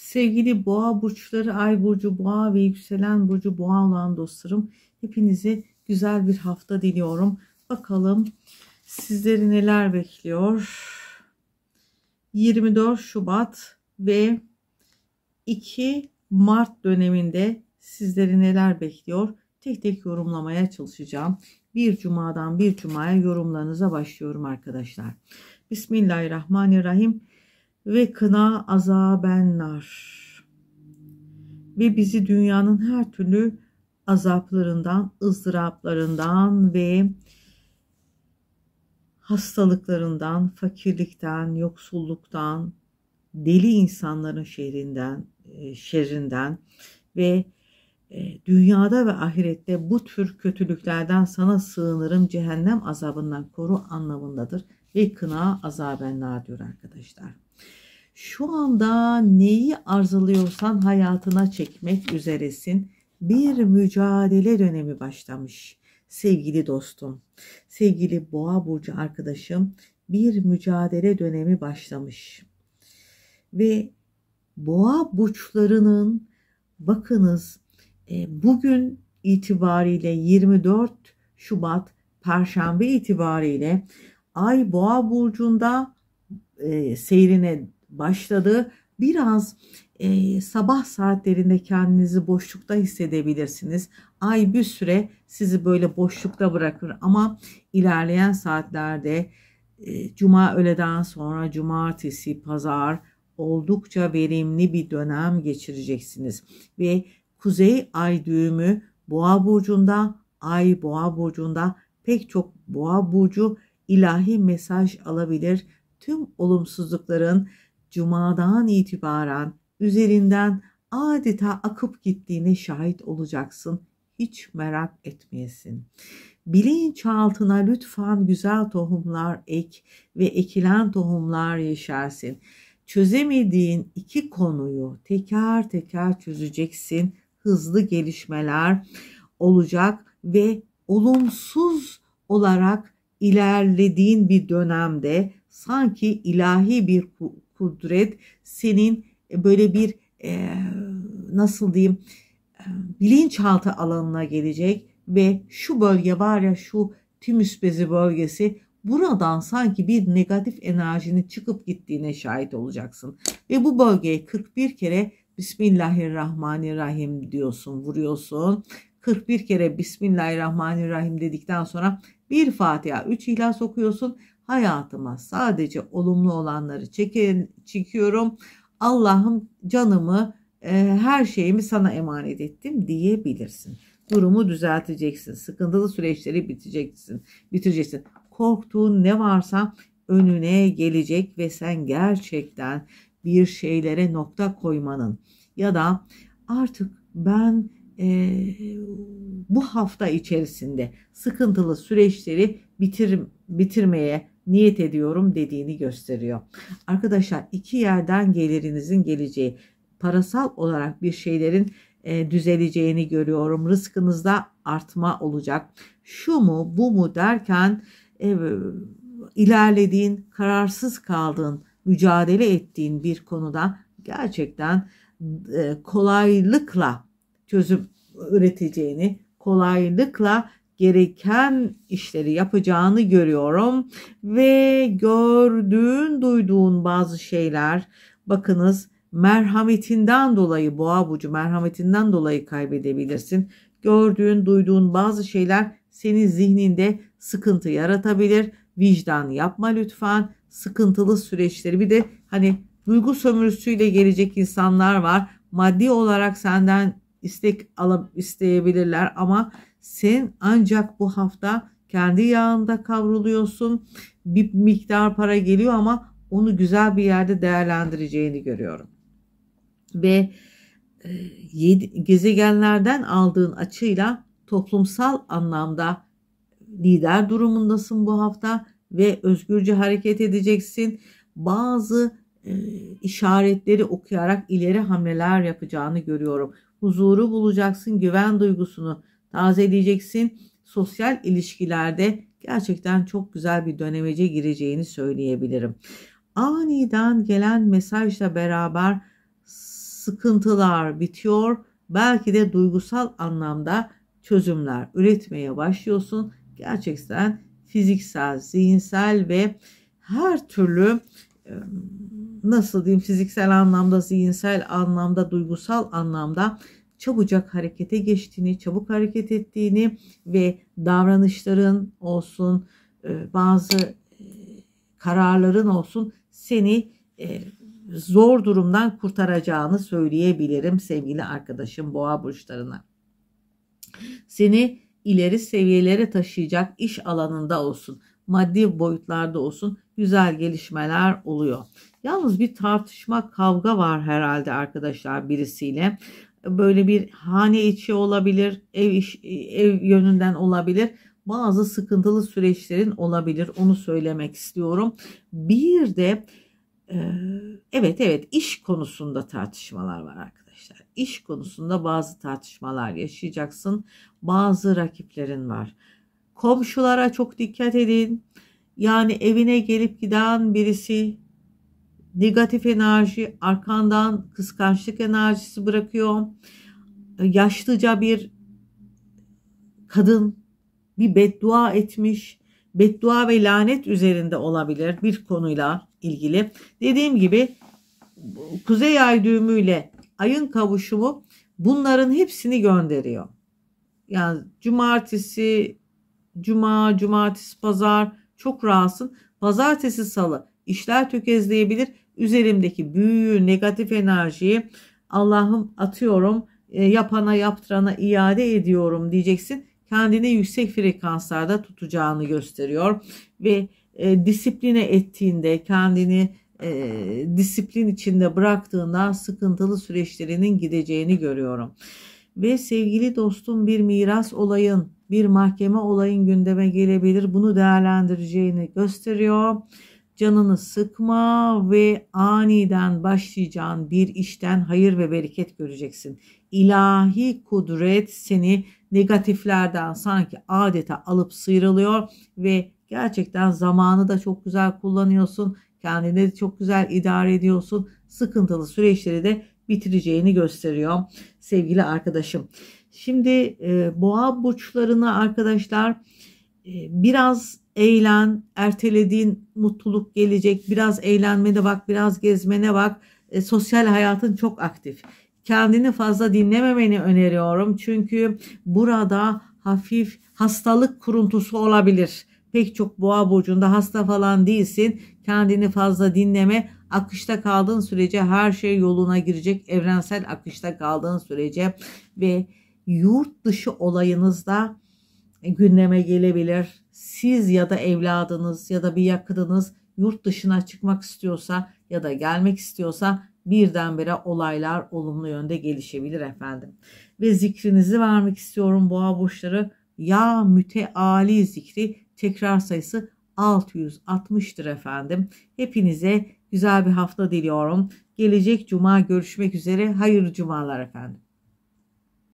Sevgili boğa burçları, ay burcu boğa ve yükselen burcu boğa olan dostlarım hepinize güzel bir hafta diliyorum. Bakalım sizleri neler bekliyor. 24 Şubat ve 2 Mart döneminde sizleri neler bekliyor? Tek tek yorumlamaya çalışacağım. Bir cumadan bir cumaya yorumlarınıza başlıyorum arkadaşlar. Bismillahirrahmanirrahim ve kına azaben nar. Ve bizi dünyanın her türlü azaplarından, ızdıraplarından ve hastalıklarından, fakirlikten, yoksulluktan, deli insanların şehrinden, e, şerrinden ve e, dünyada ve ahirette bu tür kötülüklerden sana sığınırım cehennem azabından koru anlamındadır ve kına azaben diyor arkadaşlar. Şu anda neyi arzuluyorsan hayatına çekmek üzeresin. Bir mücadele dönemi başlamış sevgili dostum. Sevgili Boğa burcu arkadaşım bir mücadele dönemi başlamış. Ve Boğa burçlarının bakınız e, bugün itibariyle 24 Şubat Perşembe itibariyle Ay boğa burcunda e, seyrine başladı. Biraz e, sabah saatlerinde kendinizi boşlukta hissedebilirsiniz. Ay bir süre sizi böyle boşlukta bırakır ama ilerleyen saatlerde e, cuma öğleden sonra cumartesi, pazar oldukça verimli bir dönem geçireceksiniz. Ve kuzey ay düğümü boğa burcunda, ay boğa burcunda pek çok boğa burcu ilahi mesaj alabilir. Tüm olumsuzlukların cumadan itibaren üzerinden adeta akıp gittiğine şahit olacaksın. Hiç merak etmeyesin. Bilinçaltına lütfen güzel tohumlar ek ve ekilen tohumlar yeşersin. Çözemediğin iki konuyu teker teker çözeceksin. Hızlı gelişmeler olacak ve olumsuz olarak ilerlediğin bir dönemde sanki ilahi bir kudret senin e, böyle bir e, nasıl diyeyim e, bilinçaltı alanına gelecek ve şu bölge var ya şu tümüs bezi bölgesi buradan sanki bir negatif enerjinin çıkıp gittiğine şahit olacaksın. Ve bu bölgeye 41 kere Bismillahirrahmanirrahim diyorsun, vuruyorsun 41 kere Bismillahirrahmanirrahim dedikten sonra bir Fatiha 3 ihlas okuyorsun. Hayatıma sadece olumlu olanları çekin, çekiyorum. Allah'ım canımı e, her şeyimi sana emanet ettim diyebilirsin. Durumu düzelteceksin. Sıkıntılı süreçleri biteceksin. Bitireceksin. Korktuğun ne varsa önüne gelecek ve sen gerçekten bir şeylere nokta koymanın ya da artık ben e, bu hafta içerisinde sıkıntılı süreçleri bitir, bitirmeye niyet ediyorum dediğini gösteriyor. Arkadaşlar iki yerden gelirinizin geleceği parasal olarak bir şeylerin e, düzeleceğini görüyorum. Rızkınızda artma olacak. Şu mu bu mu derken e, ilerlediğin, kararsız kaldığın, mücadele ettiğin bir konuda gerçekten e, kolaylıkla çözüm üreteceğini, kolaylıkla gereken işleri yapacağını görüyorum ve gördüğün, duyduğun bazı şeyler bakınız merhametinden dolayı boğa burcu merhametinden dolayı kaybedebilirsin. Gördüğün, duyduğun bazı şeyler senin zihninde sıkıntı yaratabilir. Vicdan yapma lütfen. Sıkıntılı süreçleri bir de hani duygu sömürüsüyle gelecek insanlar var. Maddi olarak senden istek alıp isteyebilirler ama sen ancak bu hafta kendi yağında kavruluyorsun. Bir miktar para geliyor ama onu güzel bir yerde değerlendireceğini görüyorum. Ve e, gezegenlerden aldığın açıyla toplumsal anlamda lider durumundasın bu hafta ve özgürce hareket edeceksin. Bazı e, işaretleri okuyarak ileri hamleler yapacağını görüyorum huzuru bulacaksın, güven duygusunu tazeleyeceksin. Sosyal ilişkilerde gerçekten çok güzel bir dönemece gireceğini söyleyebilirim. Aniden gelen mesajla beraber sıkıntılar bitiyor. Belki de duygusal anlamda çözümler üretmeye başlıyorsun. Gerçekten fiziksel, zihinsel ve her türlü nasıl diyeyim fiziksel anlamda, zihinsel anlamda, duygusal anlamda çabucak harekete geçtiğini, çabuk hareket ettiğini ve davranışların olsun, e, bazı e, kararların olsun seni e, zor durumdan kurtaracağını söyleyebilirim sevgili arkadaşım boğa burçlarına. Seni ileri seviyelere taşıyacak iş alanında olsun maddi boyutlarda olsun güzel gelişmeler oluyor. Yalnız bir tartışma, kavga var herhalde arkadaşlar birisiyle. Böyle bir hane içi olabilir, ev iş, ev yönünden olabilir. Bazı sıkıntılı süreçlerin olabilir. Onu söylemek istiyorum. Bir de e, evet evet iş konusunda tartışmalar var arkadaşlar. İş konusunda bazı tartışmalar yaşayacaksın. Bazı rakiplerin var Komşulara çok dikkat edin. Yani evine gelip giden birisi negatif enerji, arkandan kıskançlık enerjisi bırakıyor. Yaşlıca bir kadın bir beddua etmiş. Beddua ve lanet üzerinde olabilir bir konuyla ilgili. Dediğim gibi kuzey ay düğümüyle ayın kavuşumu bunların hepsini gönderiyor. Yani cumartesi cuma, cumartesi, pazar çok rahatsın. Pazartesi, salı işler tökezleyebilir. Üzerimdeki büyüğü, negatif enerjiyi Allah'ım atıyorum, e, yapana yaptırana iade ediyorum diyeceksin. Kendini yüksek frekanslarda tutacağını gösteriyor ve e, disipline ettiğinde kendini e, disiplin içinde bıraktığında sıkıntılı süreçlerinin gideceğini görüyorum ve sevgili dostum bir miras olayın, bir mahkeme olayın gündeme gelebilir. Bunu değerlendireceğini gösteriyor. Canını sıkma ve aniden başlayacağın bir işten hayır ve bereket göreceksin. İlahi kudret seni negatiflerden sanki adeta alıp sıyrılıyor ve gerçekten zamanı da çok güzel kullanıyorsun kendini çok güzel idare ediyorsun. Sıkıntılı süreçleri de bitireceğini gösteriyor sevgili arkadaşım. Şimdi e, boğa burçlarına arkadaşlar e, biraz eğlen, ertelediğin mutluluk gelecek. Biraz eğlenmene bak, biraz gezmene bak. E, sosyal hayatın çok aktif. Kendini fazla dinlememeni öneriyorum. Çünkü burada hafif hastalık kuruntusu olabilir pek çok boğa burcunda hasta falan değilsin. Kendini fazla dinleme. Akışta kaldığın sürece her şey yoluna girecek. Evrensel akışta kaldığın sürece ve yurt dışı olayınız da e, gündeme gelebilir. Siz ya da evladınız ya da bir yakınınız yurt dışına çıkmak istiyorsa ya da gelmek istiyorsa birdenbire olaylar olumlu yönde gelişebilir efendim. Ve zikrinizi vermek istiyorum boğa burçları. Ya müteali zikri tekrar sayısı 660'tır efendim. Hepinize güzel bir hafta diliyorum. Gelecek cuma görüşmek üzere. Hayırlı cumalar efendim.